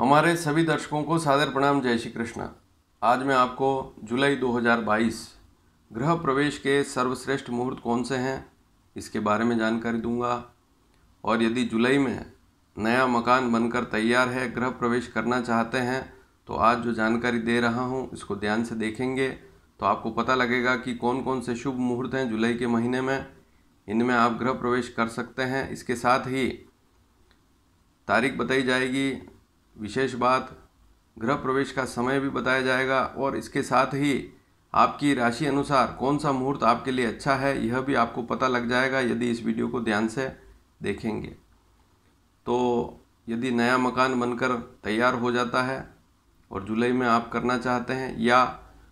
हमारे सभी दर्शकों को सादर प्रणाम जय श्री कृष्ण आज मैं आपको जुलाई 2022 गृह प्रवेश के सर्वश्रेष्ठ मुहूर्त कौन से हैं इसके बारे में जानकारी दूंगा और यदि जुलाई में नया मकान बनकर तैयार है गृह प्रवेश करना चाहते हैं तो आज जो जानकारी दे रहा हूं इसको ध्यान से देखेंगे तो आपको पता लगेगा कि कौन कौन से शुभ मुहूर्त हैं जुलाई के महीने में इनमें आप गृह प्रवेश कर सकते हैं इसके साथ ही तारीख बताई जाएगी विशेष बात गृह प्रवेश का समय भी बताया जाएगा और इसके साथ ही आपकी राशि अनुसार कौन सा मुहूर्त आपके लिए अच्छा है यह भी आपको पता लग जाएगा यदि इस वीडियो को ध्यान से देखेंगे तो यदि नया मकान बनकर तैयार हो जाता है और जुलाई में आप करना चाहते हैं या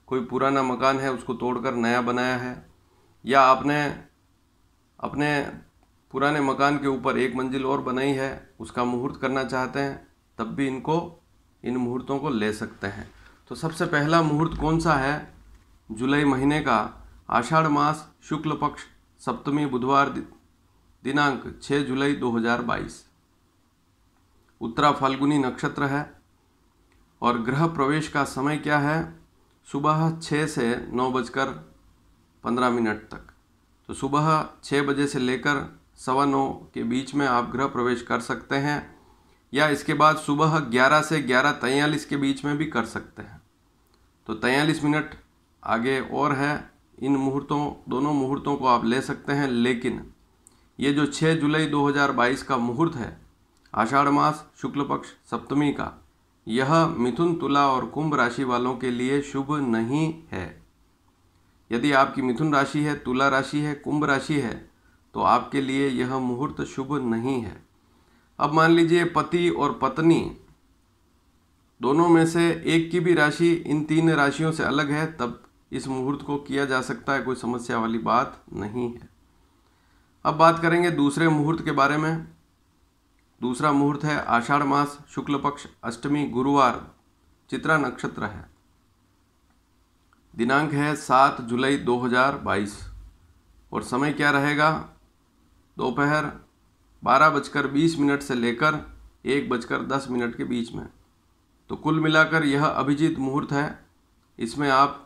कोई पुराना मकान है उसको तोड़कर नया बनाया है या आपने अपने पुराने मकान के ऊपर एक मंजिल और बनाई है उसका मुहूर्त करना चाहते हैं तब भी इनको इन मुहूर्तों को ले सकते हैं तो सबसे पहला मुहूर्त कौन सा है जुलाई महीने का आषाढ़ मास शुक्ल पक्ष सप्तमी बुधवार दिनांक 6 जुलाई 2022 उत्तरा फाल्गुनी नक्षत्र है और ग्रह प्रवेश का समय क्या है सुबह छः से नौ बजकर पंद्रह मिनट तक तो सुबह छः बजे से लेकर सवा नौ के बीच में आप गृह प्रवेश कर सकते हैं या इसके बाद सुबह 11 से ग्यारह तैयलीस के बीच में भी कर सकते हैं तो तैयलीस मिनट आगे और है इन मुहूर्तों दोनों मुहूर्तों को आप ले सकते हैं लेकिन ये जो 6 जुलाई 2022 का मुहूर्त है आषाढ़ मास शुक्ल पक्ष सप्तमी का यह मिथुन तुला और कुंभ राशि वालों के लिए शुभ नहीं है यदि आपकी मिथुन राशि है तुला राशि है कुंभ राशि है तो आपके लिए यह मुहूर्त शुभ नहीं है अब मान लीजिए पति और पत्नी दोनों में से एक की भी राशि इन तीन राशियों से अलग है तब इस मुहूर्त को किया जा सकता है कोई समस्या वाली बात नहीं है अब बात करेंगे दूसरे मुहूर्त के बारे में दूसरा मुहूर्त है आषाढ़ मास शुक्ल पक्ष अष्टमी गुरुवार चित्रा नक्षत्र है दिनांक है सात जुलाई 2022 और समय क्या रहेगा दोपहर बारह बजकर बीस मिनट से लेकर एक बजकर दस मिनट के बीच में तो कुल मिलाकर यह अभिजीत मुहूर्त है इसमें आप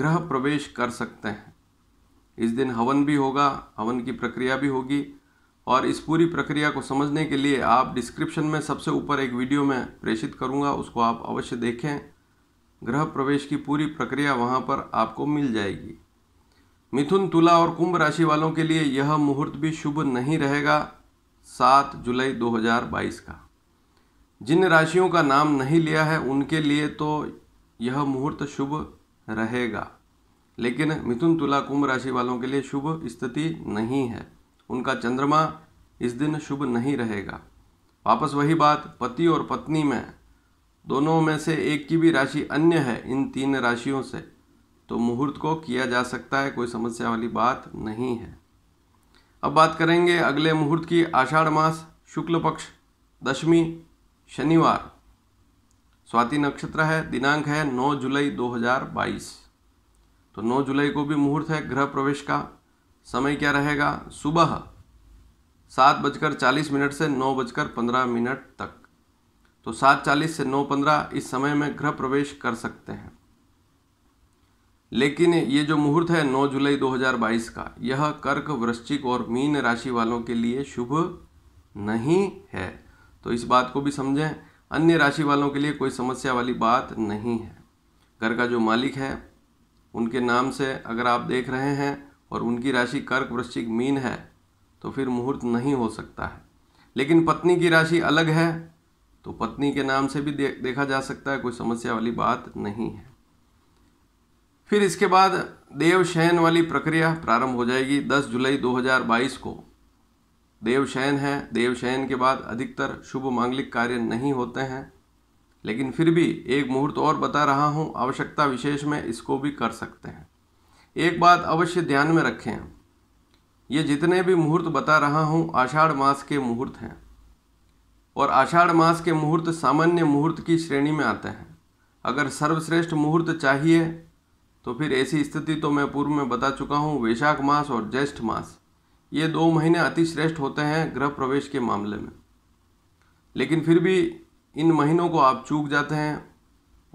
ग्रह प्रवेश कर सकते हैं इस दिन हवन भी होगा हवन की प्रक्रिया भी होगी और इस पूरी प्रक्रिया को समझने के लिए आप डिस्क्रिप्शन में सबसे ऊपर एक वीडियो में प्रेषित करूंगा उसको आप अवश्य देखें ग्रह प्रवेश की पूरी प्रक्रिया वहां पर आपको मिल जाएगी मिथुन तुला और कुंभ राशि वालों के लिए यह मुहूर्त भी शुभ नहीं रहेगा सात जुलाई 2022 का जिन राशियों का नाम नहीं लिया है उनके लिए तो यह मुहूर्त शुभ रहेगा लेकिन मिथुन तुला कुंभ राशि वालों के लिए शुभ स्थिति नहीं है उनका चंद्रमा इस दिन शुभ नहीं रहेगा वापस वही बात पति और पत्नी में दोनों में से एक की भी राशि अन्य है इन तीन राशियों से तो मुहूर्त को किया जा सकता है कोई समस्या वाली बात नहीं है अब बात करेंगे अगले मुहूर्त की आषाढ़ मास शुक्ल पक्ष दशमी शनिवार स्वाति नक्षत्र है दिनांक है 9 जुलाई 2022 तो 9 जुलाई को भी मुहूर्त है गृह प्रवेश का समय क्या रहेगा सुबह सात बजकर चालीस मिनट से नौ बजकर पंद्रह मिनट तक तो सात चालीस से नौ पंद्रह इस समय में गृह प्रवेश कर सकते हैं लेकिन ये जो मुहूर्त है 9 जुलाई 2022 का यह कर्क वृश्चिक और मीन राशि वालों के लिए शुभ नहीं है तो इस बात को भी समझें अन्य राशि वालों के लिए कोई समस्या वाली बात नहीं है घर का जो मालिक है उनके नाम से अगर आप देख रहे हैं और उनकी राशि कर्क वृश्चिक मीन है तो फिर मुहूर्त नहीं हो सकता है लेकिन पत्नी की राशि अलग है तो पत्नी के नाम से भी देखा जा सकता है कोई समस्या वाली बात नहीं है फिर इसके बाद देव शयन वाली प्रक्रिया प्रारंभ हो जाएगी 10 जुलाई 2022 को देव शयन है देव शयन के बाद अधिकतर शुभ मांगलिक कार्य नहीं होते हैं लेकिन फिर भी एक मुहूर्त और बता रहा हूँ आवश्यकता विशेष में इसको भी कर सकते हैं एक बात अवश्य ध्यान में रखें ये जितने भी मुहूर्त बता रहा हूँ आषाढ़ मास के मुहूर्त हैं और आषाढ़ मास के मुहूर्त सामान्य मुहूर्त की श्रेणी में आते हैं अगर सर्वश्रेष्ठ मुहूर्त चाहिए तो फिर ऐसी स्थिति तो मैं पूर्व में बता चुका हूँ वैशाख मास और ज्येष्ठ मास ये दो महीने अतिश्रेष्ठ होते हैं गृह प्रवेश के मामले में लेकिन फिर भी इन महीनों को आप चूक जाते हैं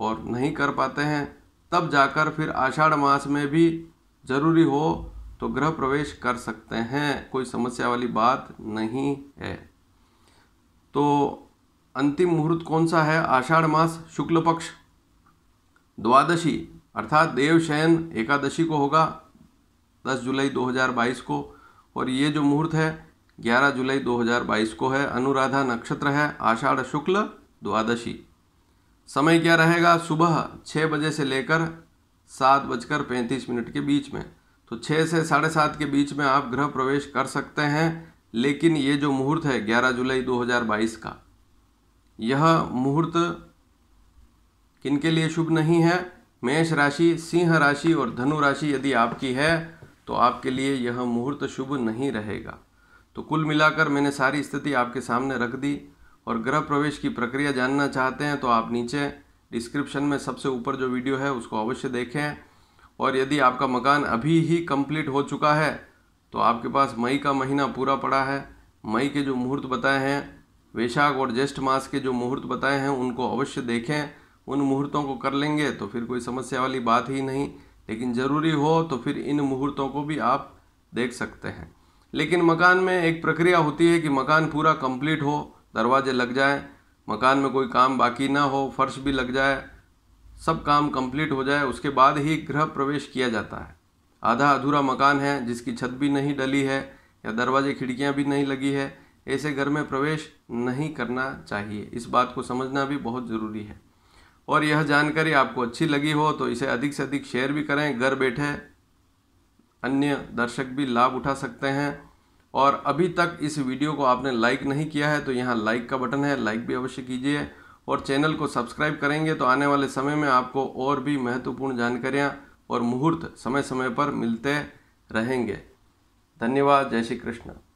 और नहीं कर पाते हैं तब जाकर फिर आषाढ़ मास में भी ज़रूरी हो तो गृह प्रवेश कर सकते हैं कोई समस्या वाली बात नहीं है तो अंतिम मुहूर्त कौन सा है आषाढ़ मास शुक्ल पक्ष द्वादशी अर्थात देव शयन एकादशी को होगा 10 जुलाई 2022 को और ये जो मुहूर्त है 11 जुलाई 2022 को है अनुराधा नक्षत्र है आषाढ़ शुक्ल द्वादशी समय क्या रहेगा सुबह छः बजे से लेकर सात बजकर पैंतीस मिनट के बीच में तो छः से साढ़े सात के बीच में आप गृह प्रवेश कर सकते हैं लेकिन ये जो मुहूर्त है 11 जुलाई 2022 का यह मुहूर्त किन के लिए शुभ नहीं है मेष राशि सिंह राशि और धनु राशि यदि आपकी है तो आपके लिए यह मुहूर्त शुभ नहीं रहेगा तो कुल मिलाकर मैंने सारी स्थिति आपके सामने रख दी और ग्रह प्रवेश की प्रक्रिया जानना चाहते हैं तो आप नीचे डिस्क्रिप्शन में सबसे ऊपर जो वीडियो है उसको अवश्य देखें और यदि आपका मकान अभी ही कंप्लीट हो चुका है तो आपके पास मई का महीना पूरा पड़ा है मई के जो मुहूर्त बताए हैं वैशाख और ज्येष्ठ मास के जो मुहूर्त बताए हैं उनको अवश्य देखें उन मुहूर्तों को कर लेंगे तो फिर कोई समस्या वाली बात ही नहीं लेकिन ज़रूरी हो तो फिर इन मुहूर्तों को भी आप देख सकते हैं लेकिन मकान में एक प्रक्रिया होती है कि मकान पूरा कंप्लीट हो दरवाजे लग जाएं मकान में कोई काम बाकी ना हो फर्श भी लग जाए सब काम कंप्लीट हो जाए उसके बाद ही गृह प्रवेश किया जाता है आधा अधूरा मकान है जिसकी छत भी नहीं डली है या दरवाजे खिड़कियां भी नहीं लगी है ऐसे घर में प्रवेश नहीं करना चाहिए इस बात को समझना भी बहुत ज़रूरी है और यह जानकारी आपको अच्छी लगी हो तो इसे अधिक से अधिक शेयर भी करें घर बैठे अन्य दर्शक भी लाभ उठा सकते हैं और अभी तक इस वीडियो को आपने लाइक नहीं किया है तो यहाँ लाइक का बटन है लाइक भी अवश्य कीजिए और चैनल को सब्सक्राइब करेंगे तो आने वाले समय में आपको और भी महत्वपूर्ण जानकारियाँ और मुहूर्त समय समय पर मिलते रहेंगे धन्यवाद जय श्री कृष्ण